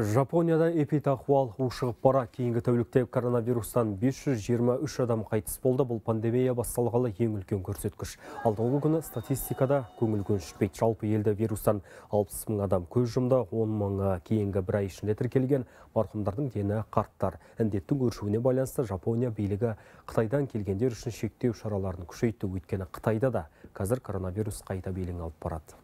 Жапонияда эпитахуал ушығып бара кейінгі тәулікте коронавирустан 523 адам қайтыс болды. Бұл пандемия басталғалы ең үлкен көрсеткіш. Алдыңғы күні статистикада көңіл көншітпейді. Жалпы елде вирустан 60 мың адам көз жұмды, 10 мыңы кейінгі бір ай ішінде тіркелген марқұмдардың дені қарттар. Індеттің өршуіне байланысты Жапония билігі Қытайдан келгендер үшін шектеу шараларын күшейтті. Өйткені Қытайда да қазір коронавирус қайта белең алып барады.